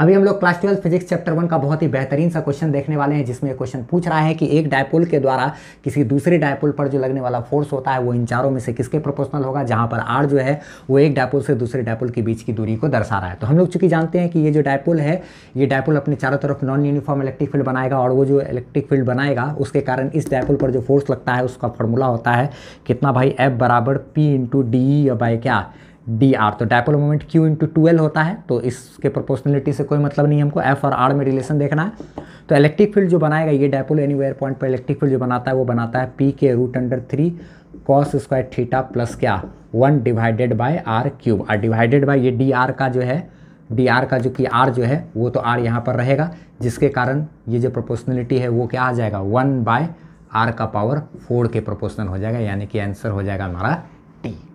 अभी हम लोग class twelve physics chapter one का बहुत ही बेहतरीन सा क्वेश्चन देखने वाले हैं जिसमें क्वेश्चन पूछ रहा है कि एक डायपोल के द्वारा किसी दूसरे डायपोल पर जो लगने वाला फोर्स होता है वो इन चारों में से किसके प्रोपोर्शनल होगा जहाँ पर आर जो है वो एक डायपोल से दूसरे डायपोल के बीच की दूरी को दर्शा रहा है तो हम लोग चूंकि जानते हैं कि ये जो डायपोल है ये डायपोल अपने चारों तरफ नॉन यूनिफॉर्म इलेक्ट्रिक फील्ड बनाएगा और वो जो इलेक्ट्रिक फील्ड बनाएगा उसके कारण इस डायपोल पर जो फोर्स लगता है उसका फॉर्मूला होता है कितना भाई एफ बराबर पी इंटू डी बाई क्या डी आर तो dipole moment Q into two L होता है तो इसके प्रोपोर्शनलिटी से कोई मतलब नहीं हमको एफ और आर में रिलेशन देखना है तो इलेक्ट्रिक फील्ड जो बनाएगा ये डायपोल एनी वेयर पॉइंट पर इलेक्ट्रिक फील्ड जो बनाता है वो बनाता है पी के root under three cos square theta plus क्या one divided by R cube और डिवाइडेड बाय ये डी आर का जो है डी आर का जो कि आर जो है वो तो आर यहाँ पर रहेगा जिसके कारण ये जो प्रोपोर्शनलिटी है वो क्या आ जाएगा वन बाय आर का पावर फोर के प्रोपोर्शनल हो जाएगा यानी कि आंसर हो जाएगा हमारा टी